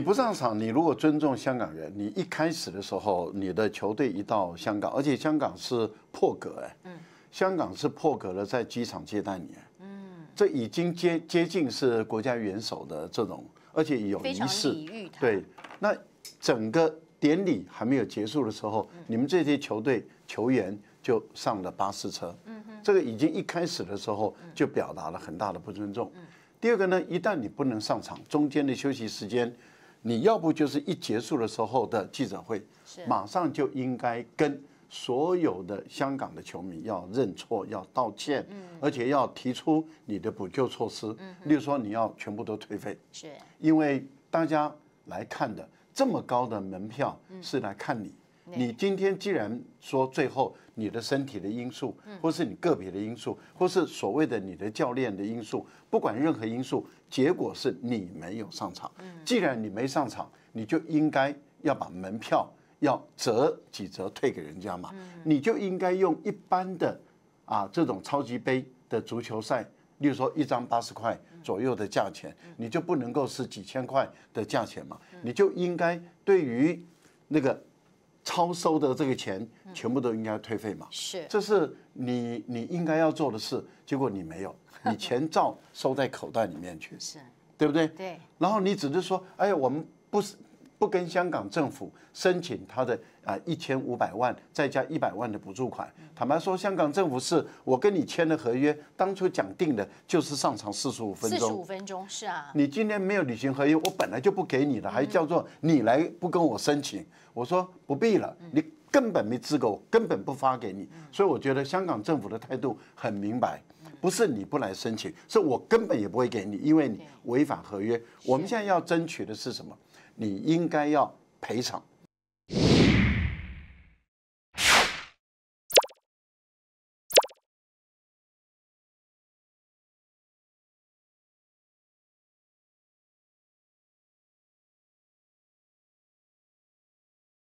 你不上场，你如果尊重香港人，你一开始的时候，你的球队一到香港，而且香港是破格哎，嗯，香港是破格了，在机场接待你，嗯，这已经接接近是国家元首的这种，而且有仪式，对，那整个典礼还没有结束的时候，你们这些球队球员就上了巴士车，嗯这个已经一开始的时候就表达了很大的不尊重。第二个呢，一旦你不能上场，中间的休息时间。你要不就是一结束的时候的记者会，马上就应该跟所有的香港的球迷要认错、要道歉，而且要提出你的补救措施，例如说你要全部都退费，是因为大家来看的这么高的门票是来看你。你今天既然说最后你的身体的因素，或是你个别的因素，或是所谓的你的教练的因素，不管任何因素，结果是你没有上场。既然你没上场，你就应该要把门票要折几折退给人家嘛。你就应该用一般的啊这种超级杯的足球赛，例如说一张八十块左右的价钱，你就不能够是几千块的价钱嘛。你就应该对于那个。超收的这个钱，全部都应该退费嘛？是，这是你你应该要做的事，结果你没有，你钱照收在口袋里面去，是对不对？对。然后你只是说，哎，我们不是。不跟香港政府申请他的啊一千五百万再加一百万的补助款，坦白说，香港政府是我跟你签的合约，当初讲定的就是上场四十五分钟。四十五分钟是啊，你今天没有履行合约，我本来就不给你了，还叫做你来不跟我申请，我说不必了，你根本没资格，我根本不发给你。所以我觉得香港政府的态度很明白，不是你不来申请，是我根本也不会给你，因为你违反合约。我们现在要争取的是什么？你应该要赔偿。